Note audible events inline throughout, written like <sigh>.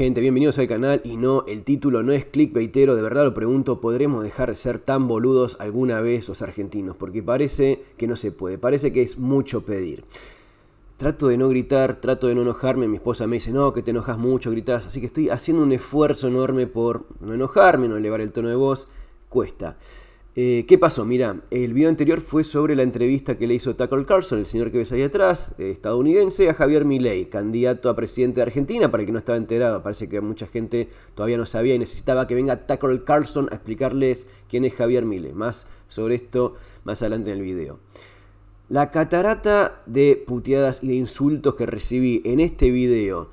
Gente, bienvenidos al canal y no, el título no es clickbaitero, de verdad lo pregunto, ¿podremos dejar de ser tan boludos alguna vez los argentinos? Porque parece que no se puede, parece que es mucho pedir. Trato de no gritar, trato de no enojarme, mi esposa me dice, no, que te enojas mucho, gritas, así que estoy haciendo un esfuerzo enorme por no enojarme, no elevar el tono de voz, cuesta. Eh, ¿Qué pasó? Mira, el video anterior fue sobre la entrevista que le hizo Tucker Carlson, el señor que ves ahí atrás, eh, estadounidense, a Javier Milei, candidato a presidente de Argentina, para el que no estaba enterado, parece que mucha gente todavía no sabía y necesitaba que venga Tucker Carlson a explicarles quién es Javier Milei. Más sobre esto más adelante en el video. La catarata de puteadas y de insultos que recibí en este video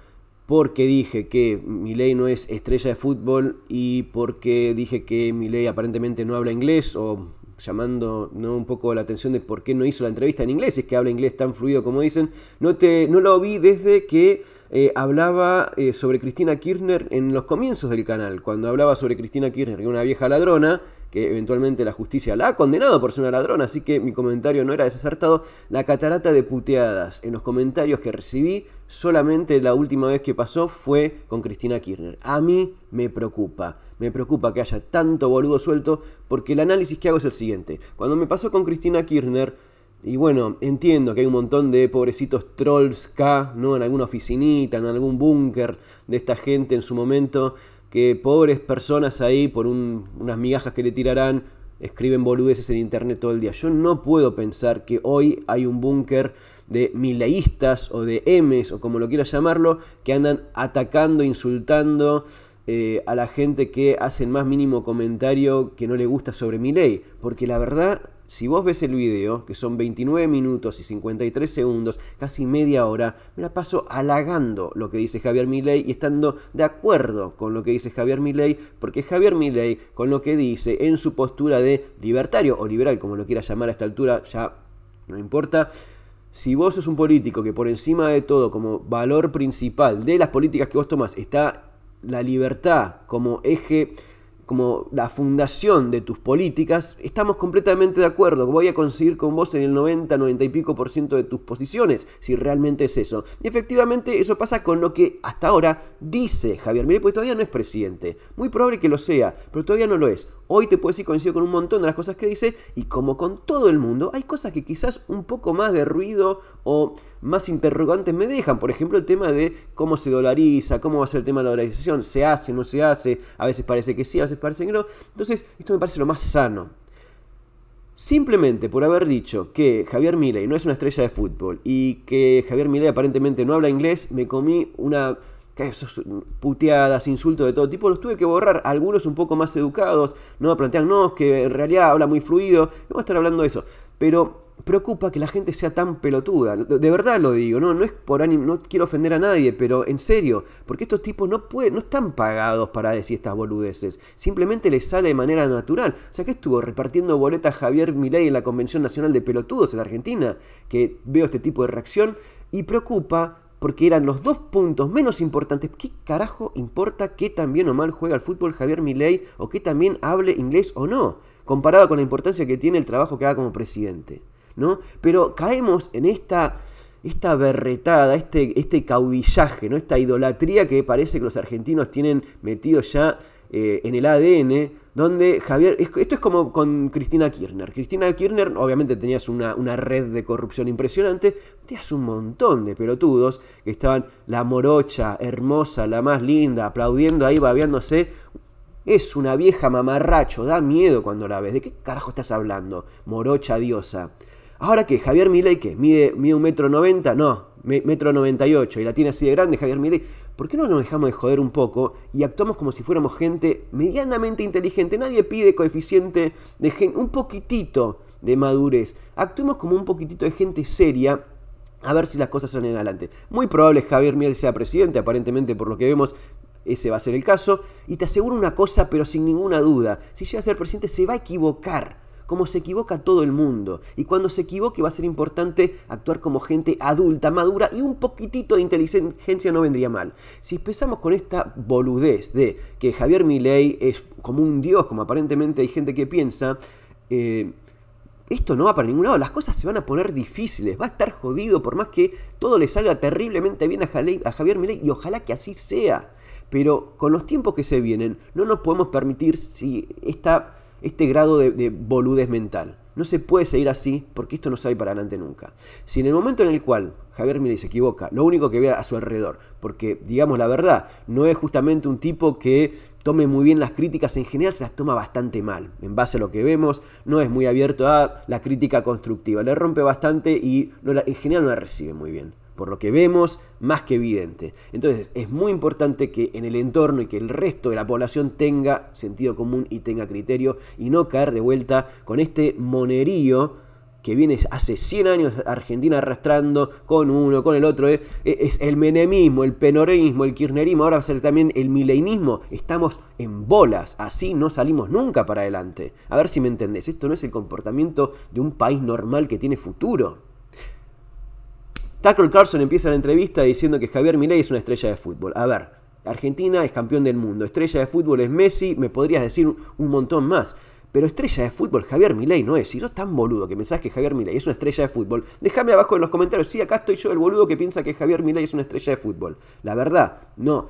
porque dije que ley no es estrella de fútbol y porque dije que ley aparentemente no habla inglés o llamando un poco la atención de por qué no hizo la entrevista en inglés, es que habla inglés tan fluido como dicen, no, te, no lo vi desde que eh, hablaba eh, sobre Cristina Kirchner en los comienzos del canal, cuando hablaba sobre Cristina Kirchner, una vieja ladrona, que eventualmente la justicia la ha condenado por ser una ladrona, así que mi comentario no era desacertado, la catarata de puteadas en los comentarios que recibí solamente la última vez que pasó fue con Cristina Kirchner. A mí me preocupa, me preocupa que haya tanto boludo suelto porque el análisis que hago es el siguiente. Cuando me pasó con Cristina Kirchner, y bueno, entiendo que hay un montón de pobrecitos trolls K, ¿no? En alguna oficinita, en algún búnker de esta gente en su momento, que pobres personas ahí por unas migajas que le tirarán escriben boludeces en internet todo el día. Yo no puedo pensar que hoy hay un búnker de mileístas o de Ms o como lo quieras llamarlo, que andan atacando, insultando eh, a la gente que hace el más mínimo comentario que no le gusta sobre ley Porque la verdad, si vos ves el video, que son 29 minutos y 53 segundos, casi media hora, me la paso halagando lo que dice Javier Milei y estando de acuerdo con lo que dice Javier Milei, porque Javier Milei con lo que dice en su postura de libertario o liberal, como lo quiera llamar a esta altura, ya no importa, si vos sos un político que por encima de todo, como valor principal de las políticas que vos tomás, está la libertad como eje como la fundación de tus políticas, estamos completamente de acuerdo, voy a conseguir con vos en el 90, 90 y pico por ciento de tus posiciones, si realmente es eso. Y efectivamente eso pasa con lo que hasta ahora dice Javier Milei, pues todavía no es presidente. Muy probable que lo sea, pero todavía no lo es. Hoy te puedo decir coincido con un montón de las cosas que dice y como con todo el mundo, hay cosas que quizás un poco más de ruido o más interrogantes me dejan. Por ejemplo, el tema de cómo se dolariza, cómo va a ser el tema de la dolarización, se hace, no se hace, a veces parece que sí, a veces parece que no. Entonces, esto me parece lo más sano. Simplemente por haber dicho que Javier Milei no es una estrella de fútbol y que Javier Milei aparentemente no habla inglés, me comí una puteadas, insultos de todo tipo, los tuve que borrar, algunos un poco más educados, no plantean, no, es que en realidad habla muy fluido, no voy a estar hablando de eso, pero preocupa que la gente sea tan pelotuda. De verdad lo digo, no, no es por no quiero ofender a nadie, pero en serio, porque estos tipos no pueden, no están pagados para decir estas boludeces. Simplemente les sale de manera natural. O sea, que estuvo repartiendo boletas Javier Milei en la Convención Nacional de Pelotudos en la Argentina, que veo este tipo de reacción y preocupa porque eran los dos puntos menos importantes. ¿Qué carajo importa que también o mal juega al fútbol Javier Milei o que también hable inglés o no? Comparado con la importancia que tiene el trabajo que haga como presidente. Pero caemos en esta, esta berretada, este, este caudillaje, ¿no? Esta idolatría que parece que los argentinos tienen metido ya eh, en el ADN, donde Javier, esto es como con Cristina Kirchner. Cristina Kirchner, obviamente tenías una, una red de corrupción impresionante, tenías un montón de pelotudos que estaban la morocha, hermosa, la más linda, aplaudiendo ahí, babeándose. Es una vieja mamarracho, da miedo cuando la ves. ¿De qué carajo estás hablando? Morocha diosa. Ahora que Javier Milei, que mide, un metro noventa, no, metro noventa y ocho, y la tiene así de grande Javier Milei, ¿por qué no nos dejamos de joder un poco y actuamos como si fuéramos gente medianamente inteligente? Nadie pide coeficiente de gen un poquitito de madurez. Actuemos como un poquitito de gente seria a ver si las cosas salen en adelante. Muy probable Javier Miel sea presidente, aparentemente por lo que vemos. Ese va a ser el caso. Y te aseguro una cosa, pero sin ninguna duda. Si llega a ser presidente, se va a equivocar como se equivoca todo el mundo. Y cuando se equivoque va a ser importante actuar como gente adulta, madura y un poquitito de inteligencia no vendría mal. Si empezamos con esta boludez de que Javier Milei es como un dios, como aparentemente hay gente que piensa, eh, esto no va para ningún lado, las cosas se van a poner difíciles, va a estar jodido por más que todo le salga terriblemente bien a, a Javier Milei y ojalá que así sea. Pero con los tiempos que se vienen, no nos podemos permitir si esta este grado de, de boludez mental. No se puede seguir así porque esto no sale para adelante nunca. Si en el momento en el cual Javier Milei se equivoca, lo único que ve a su alrededor, porque digamos la verdad, no es justamente un tipo que tome muy bien las críticas, en general se las toma bastante mal, en base a lo que vemos, no es muy abierto a la crítica constructiva, le rompe bastante y en general no la recibe muy bien por lo que vemos, más que evidente. Entonces, es muy importante que en el entorno y que el resto de la población tenga sentido común y tenga criterio y no caer de vuelta con este monerío que viene hace 100 años Argentina arrastrando con uno, con el otro, ¿eh? e-, es el menemismo, el penoreísmo, el kirchnerismo, ahora va a ser también el mileinismo, estamos en bolas, así no salimos nunca para adelante. A ver si me entendés, esto no es el comportamiento de un país normal que tiene futuro. Tucker Carlson empieza la entrevista diciendo que Javier Milei es una estrella de fútbol. A ver, Argentina es campeón del mundo, estrella de fútbol es Messi, me podrías decir un montón más. Pero estrella de fútbol Javier Milei no es. Si sos tan boludo que pensás que Javier Milei es una estrella de fútbol, déjame abajo en los comentarios. si acá estoy yo el boludo que piensa que Javier Milei es una estrella de fútbol. La verdad, no.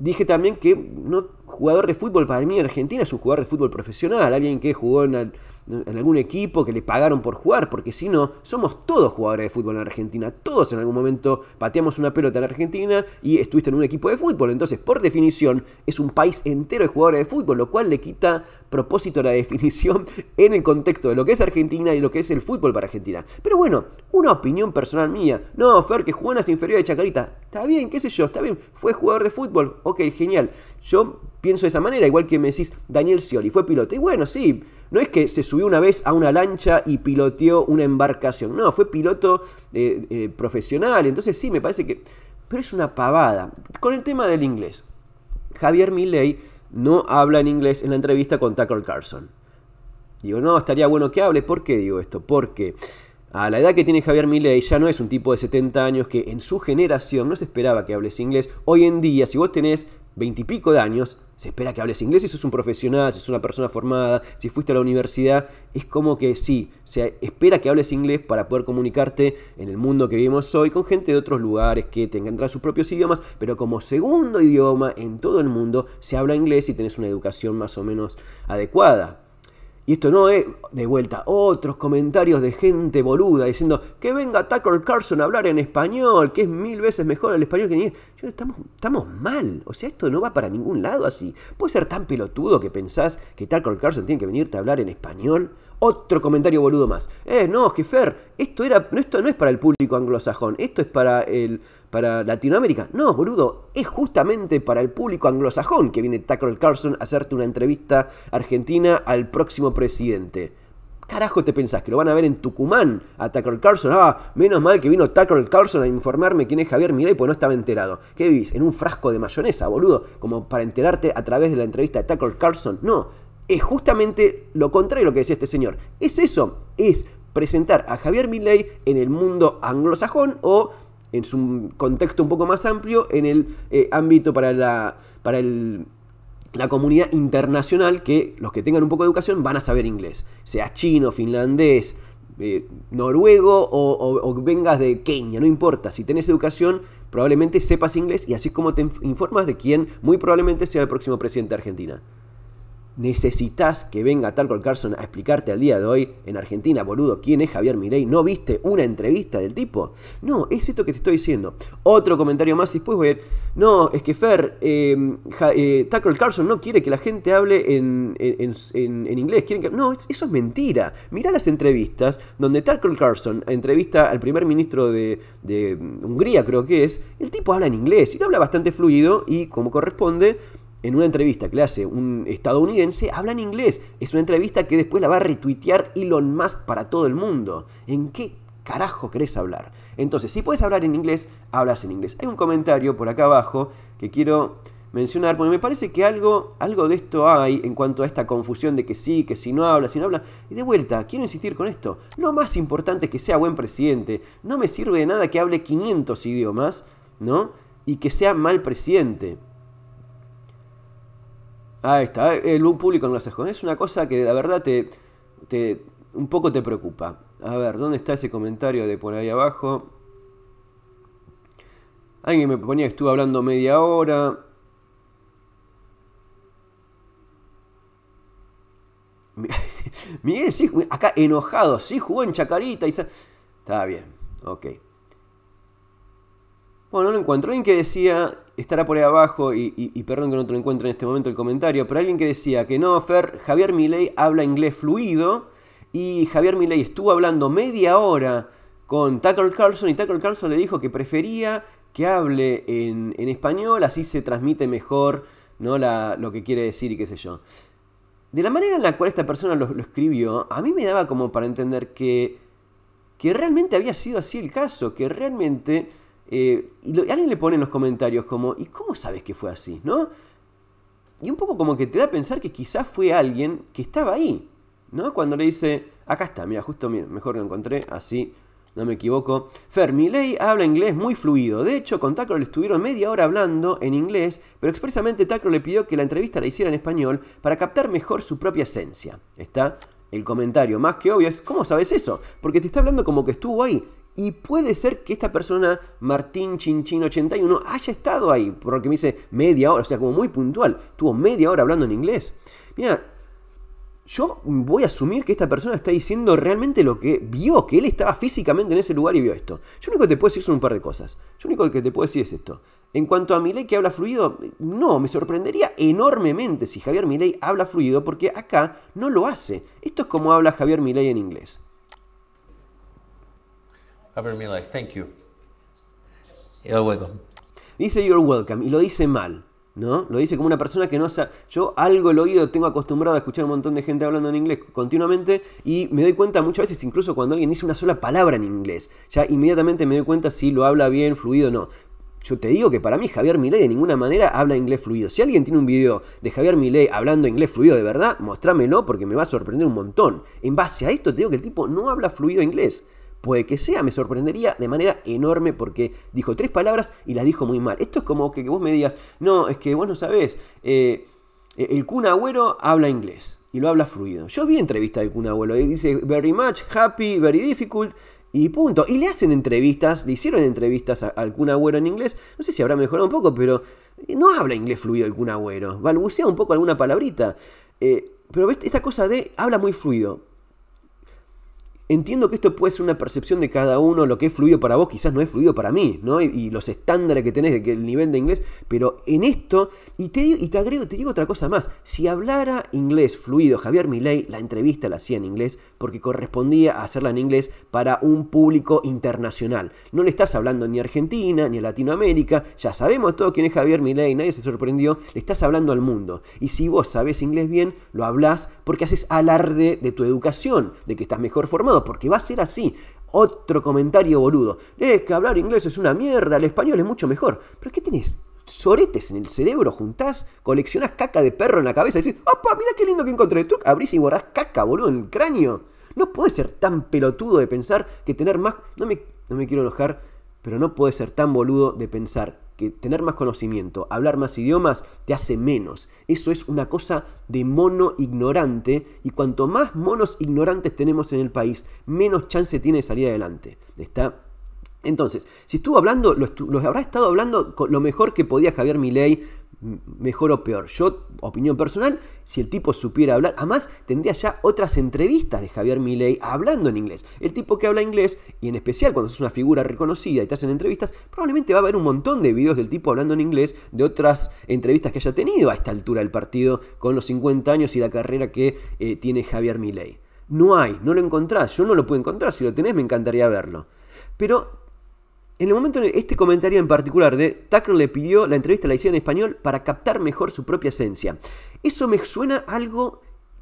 Dije también que no jugador de fútbol para mí en Argentina es un jugador de fútbol profesional, alguien que jugó en, en algún equipo que le pagaron por jugar, porque si no, somos todos jugadores de fútbol en Argentina. Todos en algún momento pateamos una pelota en Argentina y estuviste en un equipo de fútbol. Entonces, por definición, es un país entero de jugadores de fútbol, lo cual le quita propósito a la <laughs> definición en el contexto de lo que es Argentina y lo que es el fútbol para Argentina. Pero bueno, una opinión personal mía. No, Fer, que jugó en las inferiores de Chacarita. Está bien, qué sé yo, está bien. Fue jugador de fútbol. Ok, genial. Yo pienso de esa manera, igual que me decís Daniel Scioli, fue piloto. Y bueno, sí, no es que se subió una vez a una lancha y piloteó una embarcación. No, fue piloto eh, profesional. Entonces sí, me parece que... Pero es una pavada. Con el tema del inglés. Javier Milley no habla en inglés en la entrevista con Tucker Carlson. Digo, no, estaría bueno que hable. ¿Por qué digo esto? Porque a la edad que tiene Javier Milei ya no es un tipo de 70 años que en su generación no se esperaba que hables inglés. Hoy en día, si vos tenés veintipico de años, se espera que hables inglés si sos un profesional, si sos una persona formada, si fuiste a la universidad. Es como que sí, se espera que hables inglés para poder comunicarte en el mundo que vivimos hoy con gente de otros lugares que tengan sus propios idiomas, pero como segundo idioma en todo el mundo se habla inglés y tenés una educación más o menos adecuada. Y esto no es, de vuelta, otros comentarios de gente boluda diciendo que venga Tucker Carlson a hablar en español, que es mil veces mejor el español que ni... estamos, estamos mal. O sea, esto no va para ningún lado así. Puede ser tan pelotudo que pensás que Tucker Carlson tiene que venirte a hablar en español otro comentario boludo más. Eh, no, Jefer, esto, era, esto no es para el público anglosajón, esto es para, el, para Latinoamérica. No, boludo, es justamente para el público anglosajón que viene Tackle Carlson a hacerte una entrevista argentina al próximo presidente carajo te pensás? Que lo van a ver en Tucumán a Tackle Carlson. Ah, menos mal que vino Tackle Carlson a informarme quién es Javier Milei, pues no estaba enterado. ¿Qué vivís? ¿En un frasco de mayonesa, boludo? Como para enterarte a través de la entrevista de Tackle Carlson. No, es justamente lo contrario a lo que decía este señor. Es eso, es presentar a Javier Milley en el mundo anglosajón o en su contexto un poco más amplio, en el eh, ámbito para la, para la comunidad internacional, que los que tengan un poco de educación van a saber inglés, sea chino, finlandés, eh, noruego o, o, vengas de Kenia, no importa, si tenés educación probablemente sepas inglés y así es como te informas de quién muy probablemente sea el próximo presidente de Argentina necesitas que venga Talcor Carson a explicarte al día de hoy en Argentina, boludo, quién es Javier Milei ¿No viste una entrevista del tipo? No, es esto que te estoy diciendo. Otro comentario más y después voy a ir. No, es que Fer, eh, eh Carson no quiere que la gente hable en, en, en, inglés. Quieren que... No, eso es mentira. Mirá las entrevistas donde Tucker Carson entrevista al primer ministro de, de Hungría, creo que es. El tipo habla en inglés y lo habla bastante fluido y como corresponde en una entrevista que le hace un estadounidense, habla en inglés. Es una entrevista que después la va a retuitear Elon Musk para todo el mundo. ¿En qué carajo querés hablar? Entonces, si puedes hablar en inglés, hablas en inglés. Hay un comentario por acá abajo que quiero mencionar, porque me parece que algo, algo de esto hay en cuanto a esta confusión de que sí, que si no habla, si no habla. Y de vuelta, quiero insistir con esto. Lo más importante es que sea buen presidente. No me sirve de nada que hable 500 idiomas, ¿no? Y que sea mal presidente. Ahí está, el público en escuelas. Es una cosa que la verdad te, un poco te preocupa. A ver, ¿dónde está ese comentario de por ahí abajo? Alguien me ponía que estuvo hablando media hora. <laughs> Miguel, sí, acá enojado, sí jugó en Chacarita. Y Está bien, ok. Bueno, no lo encuentro. Alguien que decía, estará por ahí abajo, y, y, perdón que no te lo encuentre en este momento el comentario, pero alguien que decía que no, Fer, Javier Milei habla inglés fluido, y Javier Milei estuvo hablando media hora con Tucker Carlson, y Tucker Carlson le dijo que prefería que hable en, español, así se transmite mejor ¿no? lo que quiere decir y qué sé yo. De la manera en la cual esta persona lo, lo escribió, a mí me daba como para entender que, que realmente había sido así el caso, que realmente eh, y, alguien le pone en los comentarios como, ¿y cómo sabes que fue así? ¿No? Y un poco como que te da a pensar que quizás fue alguien que estaba ahí, ¿no? Cuando le dice, acá está, mira, justo mejor lo encontré, así, no me equivoco. Fermi ley habla inglés muy fluido. De hecho, con Tacro le estuvieron media hora hablando en inglés, pero expresamente tacro le pidió que la entrevista la hiciera en español para captar mejor su propia esencia. Está el comentario más que obvio, es ¿cómo sabes eso? Porque te está hablando como que estuvo ahí. Y puede ser que esta persona, Martín chinchin 81 haya estado ahí, porque me dice media hora, o sea, como muy puntual. Tuvo media hora hablando en inglés. Mira, yo voy a asumir que esta persona está diciendo realmente lo que vio, que él estaba físicamente en ese lugar y vio esto. Yo único que te puedo decir son un par de cosas. Yo único que te puedo decir es esto. En cuanto a Milei que habla fluido, no, me sorprendería enormemente si Javier Milei habla fluido porque acá no lo hace. Esto es como habla Javier Milei en inglés me thank you. You're welcome. Dice you're welcome y lo dice mal. ¿No? Lo dice como una persona que no sabe. Yo algo el oído tengo acostumbrado a escuchar un montón de gente hablando en inglés continuamente y me doy cuenta muchas veces, incluso cuando alguien dice una sola palabra en inglés, ya inmediatamente me doy cuenta si lo habla bien, fluido o no. Yo te digo que para mí Javier Milei de ninguna manera habla inglés fluido. Si alguien tiene un video de Javier Milei hablando inglés fluido de verdad, mostrámelo porque me va a sorprender un montón. En base a esto te digo que el tipo no habla fluido inglés. Puede que sea, me sorprendería de manera enorme porque dijo tres palabras y las dijo muy mal. Esto es como que, vos me digas, no, es que vos no sabés, eh, eh, el Kun Agüero habla inglés y lo habla fluido. Yo vi entrevista del Kun y dice, very much, happy, very difficult, y punto. Y le hacen entrevistas, le hicieron entrevistas al Kun en inglés. No sé si habrá mejorado un poco, pero eh, no habla inglés fluido el Kun Balbucea un poco alguna palabrita. Eh, pero esta cosa de habla muy fluido. Entiendo que esto puede ser una percepción de cada uno, lo que es fluido para vos quizás no es fluido para mí, ¿no? Y, los estándares que tenés, del nivel de inglés, pero en esto, y te, y te agrego, te digo otra cosa más, si hablara inglés fluido Javier Milei, la entrevista la hacía en inglés porque correspondía a hacerla en inglés para un público internacional. No le estás hablando ni a Argentina, ni a Latinoamérica, ya sabemos todos quién es Javier Milei, nadie se sorprendió, le estás hablando al mundo. Y si vos sabés inglés bien, lo hablás porque haces alarde de tu educación, de que estás mejor formado porque va a ser así. Otro comentario boludo. Es que hablar inglés es una mierda, el español es mucho mejor. ¿Pero qué tenés? soretes en el cerebro, juntás, coleccionás caca de perro en la cabeza y decís, ¡opa! Mira qué lindo que encontré. Tú abrís y borrás caca, boludo, en el cráneo. No puede ser tan pelotudo de pensar que tener más. No me, no me quiero enojar, pero no puede ser tan boludo de pensar que tener más conocimiento, hablar más idiomas, te hace menos. Eso es una cosa de mono ignorante y cuanto más monos ignorantes tenemos en el país, menos chance tiene de salir adelante. ¿Está? Entonces, si estuvo hablando, los lo habrá estado hablando lo mejor que podía Javier Milei, mejor o peor. Yo, opinión personal, si el tipo supiera hablar, además tendría ya otras entrevistas de Javier Milei hablando en inglés. El tipo que habla inglés, y en especial cuando es una figura reconocida y te hacen entrevistas, probablemente va a haber un montón de videos del tipo hablando en inglés de otras entrevistas que haya tenido a esta altura del partido con los 50 años y la carrera que eh, tiene Javier Milei. No hay, no lo encontrás, yo no lo puedo encontrar, si lo tenés me encantaría verlo. Pero en el momento en este comentario en particular de Tucker le pidió la entrevista la hicieron en español para captar mejor su propia esencia. Eso me suena algo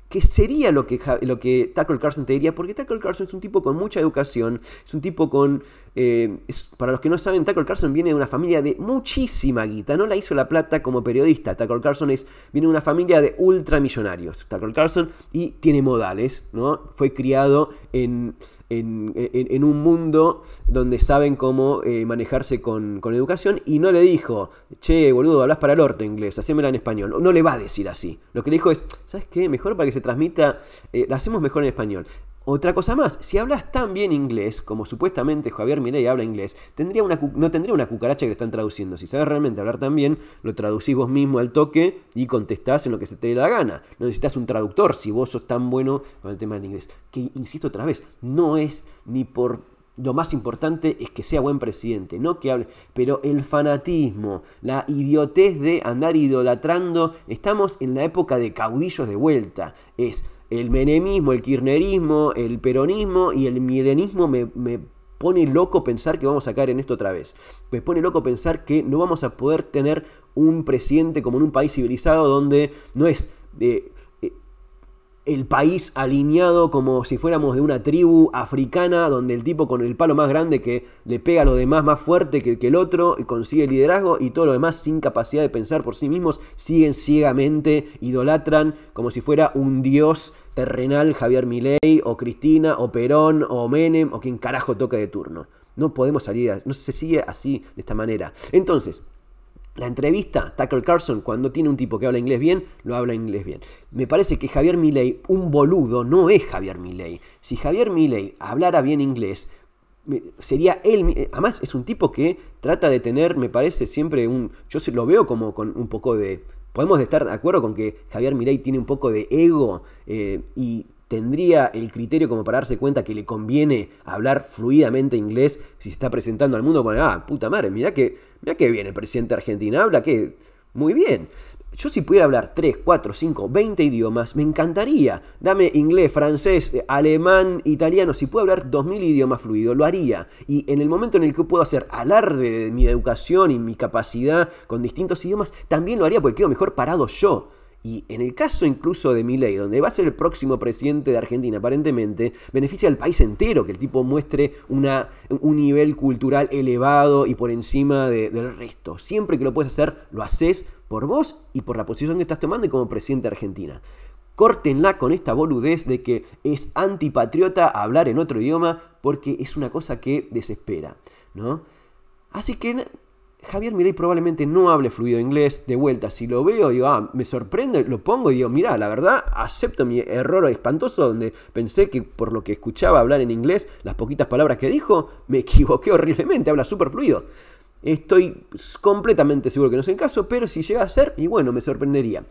que sería lo que, lo que Tucker Carlson te diría, porque Tucker Carlson es un tipo con mucha educación, es un tipo con... Eh, para los que no saben, Tucker Carlson viene de una familia de muchísima guita, no la hizo la plata como periodista, Tucker Carlson es, viene de una familia de ultramillonarios, Tucker Carlson, y tiene modales, ¿no? Fue criado en, en, un mundo donde saben cómo eh, manejarse con, educación y no le dijo, che, boludo, hablas para el orto inglés, hacémela en español. No, le va a decir así. Lo que le dijo es, ¿sabes qué? Mejor para que se transmita, eh, la hacemos mejor en español. Otra cosa más, si hablas tan bien inglés, como supuestamente Javier Mirey habla inglés, tendría una, no tendría una cucaracha que le están traduciendo. Si sabes realmente hablar tan bien, lo traducís vos mismo al toque y contestás en lo que se te dé la gana. No necesitas un traductor si vos sos tan bueno con el tema del inglés. Que, insisto otra vez, no es ni por lo más importante es que sea buen presidente, no que hable, pero el fanatismo, la idiotez de andar idolatrando, estamos en la época de caudillos de vuelta, es el menemismo, el kirnerismo, el peronismo y el miedenismo me, pone loco pensar que vamos a caer en esto otra vez. Me pone loco pensar que no vamos a poder tener un presidente como en un país civilizado donde no es... Eh, el país alineado como si fuéramos de una tribu africana donde el tipo con el palo más grande que le pega a los demás más fuerte que, que el otro y consigue liderazgo y todo lo demás sin capacidad de pensar por sí mismos siguen ciegamente, idolatran como si fuera un dios terrenal Javier Milei o Cristina o Perón o Menem o quien carajo toca de turno. No podemos salir, no se sigue así de esta manera. Entonces, la entrevista, Tucker Carlson, cuando tiene un tipo que habla inglés bien, lo habla inglés bien. Me parece que Javier Milei, un boludo, no es Javier Milei. Si Javier Milei hablara bien inglés, sería él. Además, es un tipo que trata de tener, me parece, siempre un. Yo lo veo como con un poco de. Podemos estar de acuerdo con que Javier Milei tiene un poco de ego eh, y tendría el criterio como para darse cuenta que le conviene hablar fluidamente inglés si se está presentando al mundo con, ah, puta madre, mirá que, mirá que bien el presidente argentino habla, que muy bien. Yo si pudiera hablar 3, 4, 5, 20 idiomas, me encantaría. Dame inglés, francés, eh, alemán, italiano. Si puedo hablar 2000 idiomas fluidos, lo haría. Y en el momento en el que puedo hacer alarde de mi educación y mi capacidad con distintos idiomas, también lo haría porque quedo mejor parado yo. Y en el caso incluso de Milei, donde va a ser el próximo presidente de Argentina, aparentemente, beneficia al país entero que el tipo muestre una, un nivel cultural elevado y por encima del resto. Siempre que lo puedes hacer, lo haces por vos y por la posición que estás tomando y como presidente de Argentina. Córtenla con esta boludez de que es antipatriota hablar en otro idioma porque es una cosa que desespera, ¿no? Así que Javier Mirey probablemente no hable fluido inglés. De vuelta, si lo veo, digo, ah, me sorprende, lo pongo y digo, mira, la verdad, acepto mi error espantoso donde pensé que por lo que escuchaba hablar en inglés, las poquitas palabras que dijo, me <laughs> equivoqué horriblemente, habla súper fluido. Estoy completamente seguro que no es el caso, pero si llega a ser, y bueno, me sorprendería.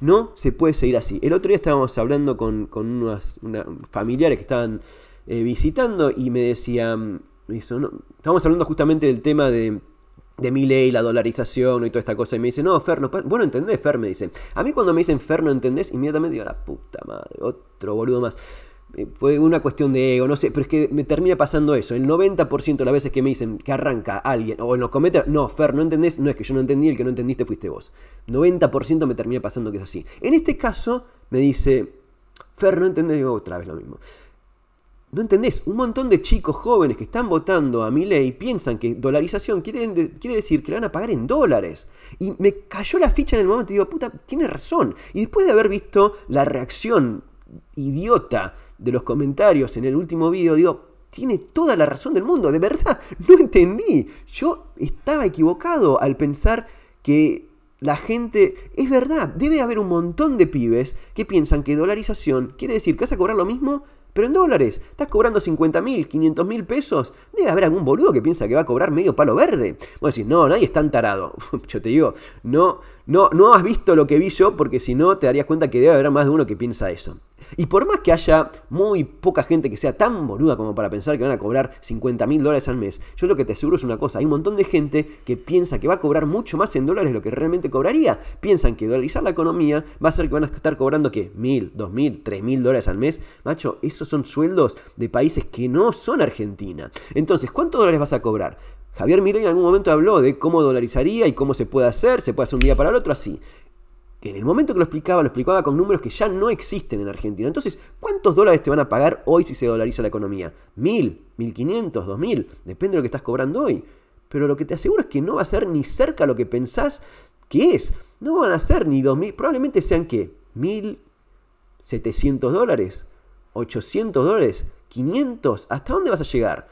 No se puede seguir así. El otro día estábamos hablando con, con unos una, familiares que estaban eh, visitando y me decían, eso, no, estábamos hablando justamente del tema de de mi ley, la dolarización y toda esta cosa. Y me dice, no, Fer, no, bueno entendés, Fer, me dice. A mí cuando me dicen Fer, no entendés, inmediatamente digo, la puta madre, otro boludo más. Eh, fue una cuestión de ego, no sé, pero es que me termina pasando eso. El 90% de las veces que me dicen que arranca alguien o nos comete no, Fer, no entendés, no es que yo no entendí, el que no entendiste fuiste vos. 90% me termina pasando que es así. En este caso, me dice, Fer, no entendés, digo, otra vez lo mismo. No entendés, un montón de chicos jóvenes que están votando a mi ley piensan que dolarización quiere, decir que le van a pagar en dólares. Y me cayó la ficha en el momento y digo, puta, tiene razón. Y después de haber visto la reacción idiota de los comentarios en el último video, digo, tiene toda la razón del mundo, de verdad, <laughs> no entendí. Yo estaba equivocado al pensar que la gente, es verdad, debe haber un montón de pibes que piensan que dolarización quiere decir que vas a cobrar lo mismo pero en dólares, estás cobrando 50 mil, 500 mil pesos. Debe haber algún boludo que piensa que va a cobrar medio palo verde. Vos decís, no, nadie está tan tarado. <laughs> yo te digo, no, no, no has visto lo que vi yo, porque si no te darías cuenta que debe haber más de uno que piensa eso. Y por más que haya muy poca gente que sea tan boluda como para pensar que van a cobrar 50 mil dólares al mes, yo lo que te aseguro es una cosa, hay un montón de gente que piensa que va a cobrar mucho más en dólares de lo que realmente cobraría. Piensan que dolarizar la economía va a ser que van a estar cobrando que mil, dos mil, tres mil dólares al mes. Macho, esos son sueldos de países que no son Argentina. Entonces, ¿cuántos dólares vas a cobrar? Javier Milei en algún momento habló de cómo dolarizaría y cómo se puede hacer, se puede hacer un día para el otro, así que en el momento que lo explicaba, lo explicaba con números que ya no existen en Argentina. Entonces, ¿cuántos dólares te van a pagar hoy si se dolariza la economía? ¿Mil? ¿Mil quinientos? ¿Dos mil? Depende de lo que estás cobrando hoy. Pero lo que te aseguro es que no va a ser ni cerca lo que pensás que es. No van a ser ni dos mil, probablemente sean qué? ¿Mil? setecientos dólares? ¿800 dólares? ¿500? ¿Hasta dónde vas a llegar?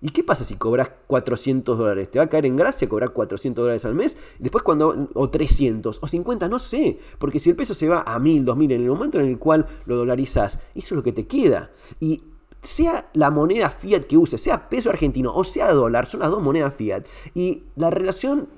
¿Y qué pasa si cobras 400 dólares? ¿Te va a caer en gracia cobrar 400 dólares al mes? Después cuando, o 300, o 50, no sé. Porque si el peso se va a 1000, 2000, en el momento en el cual lo dolarizás, eso es lo que te queda. Y sea la moneda fiat que uses, sea peso argentino o sea dólar, son las dos monedas fiat. Y la relación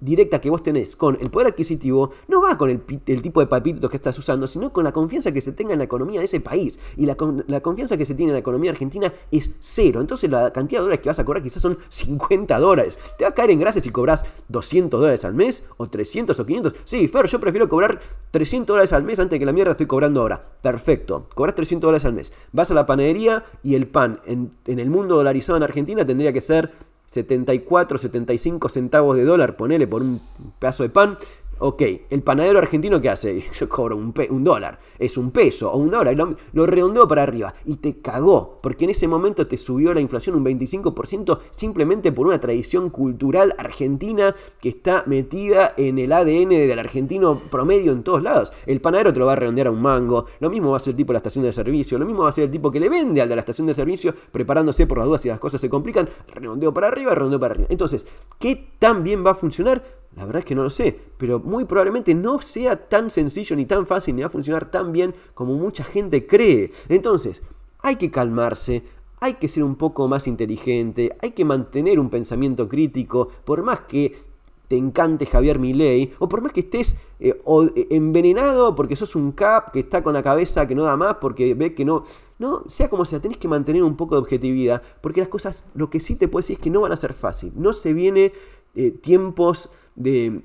directa que vos tenés con el poder adquisitivo no va con el, tipo de papitos que estás usando, sino con la confianza que se tenga en la economía de ese país. Y la, confianza que se tiene en la economía argentina es cero. Entonces la cantidad de dólares que vas a cobrar quizás son 50 <laughs> dólares. Te va a caer en gracia si cobras 200 dólares al mes o 300 o 500. Sí, Fer, yo prefiero cobrar 300 dólares al mes antes que la mierda estoy cobrando ahora. Perfecto. Cobras 300 dólares al mes. Vas a la panadería y el pan en, en el mundo dolarizado en Argentina tendría que ser 74, 75 centavos de dólar, ponele por un pedazo de pan, ok, el panadero argentino ¿qué hace? <laughs> Yo cobro un, dólar, es un peso o un dólar, lo, redondeó para arriba y te cagó, porque en ese momento te subió la inflación un 25% simplemente por una tradición cultural argentina que está metida en el ADN del argentino promedio en todos lados. El panadero te lo va a redondear a un mango, lo mismo va a ser el tipo de la estación de servicio, lo mismo va a ser el tipo que le vende al de la estación de servicio preparándose por las dudas y las cosas se complican, redondeo para arriba, redondeo para arriba. Entonces, ¿qué tan bien va a funcionar? La verdad es que no lo sé, pero muy probablemente no sea tan sencillo ni tan fácil ni va a funcionar tan bien como mucha gente cree. Entonces, hay que calmarse, hay que ser un poco más inteligente, hay que mantener un pensamiento crítico, por más que te encante Javier Milei, o por más que estés eh, eh, envenenado porque sos un cap que está con la cabeza que no da más porque ve que no. No, sea como sea, tenés que mantener un poco de objetividad, porque las cosas, lo que sí te puedo decir es que no van a ser fácil. No se viene eh, tiempos de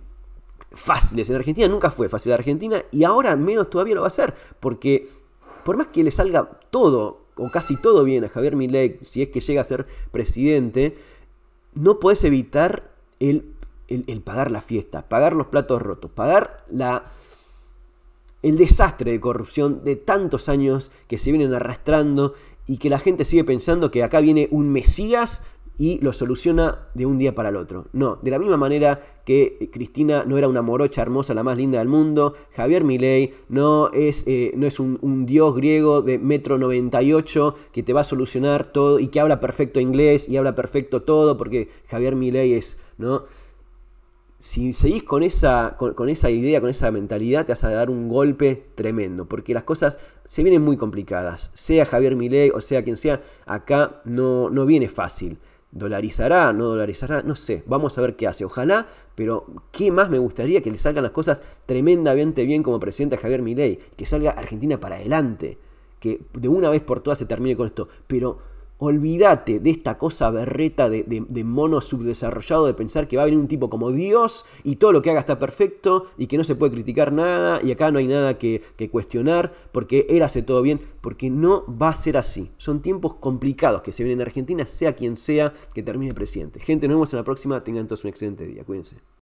fáciles en Argentina, nunca fue fácil en Argentina y ahora menos todavía lo va a ser, porque por más que le salga todo o casi todo bien a Javier Milei, si es que llega a ser presidente, no puedes evitar el, el, el, pagar la fiesta, pagar los platos rotos, pagar la, el desastre de corrupción de tantos años que se vienen arrastrando y que la gente sigue pensando que acá viene un Mesías y lo soluciona de un día para el otro. No, de la misma manera que eh, Cristina no era una morocha hermosa, la más linda del mundo, Javier Milei no es, eh, no es un, dios griego de metro 98 que te va a solucionar todo y que habla perfecto inglés y habla perfecto todo, porque Javier Milei es, ¿no? si seguís con esa, esa idea, con esa mentalidad, te vas a dar un golpe tremendo, porque las cosas se vienen muy complicadas. Sea Javier Milei o sea quien sea, acá no, no viene fácil dolarizará, no dolarizará, no sé, vamos a ver qué hace, ojalá, pero qué más me gustaría que le salgan las cosas tremendamente bien como presidente Javier Milei, que salga Argentina para adelante, que de una vez por todas se termine con esto, pero Olvídate de esta cosa berreta de, mono subdesarrollado de pensar que va a venir un tipo como Dios y todo lo que haga está perfecto y que no se puede criticar nada y acá no hay nada que, cuestionar porque él hace todo bien, porque no va a ser así. Son tiempos complicados que se vienen en Argentina, sea quien sea que termine presidente. Gente, nos vemos en la próxima. Tengan todos un excelente día. Cuídense.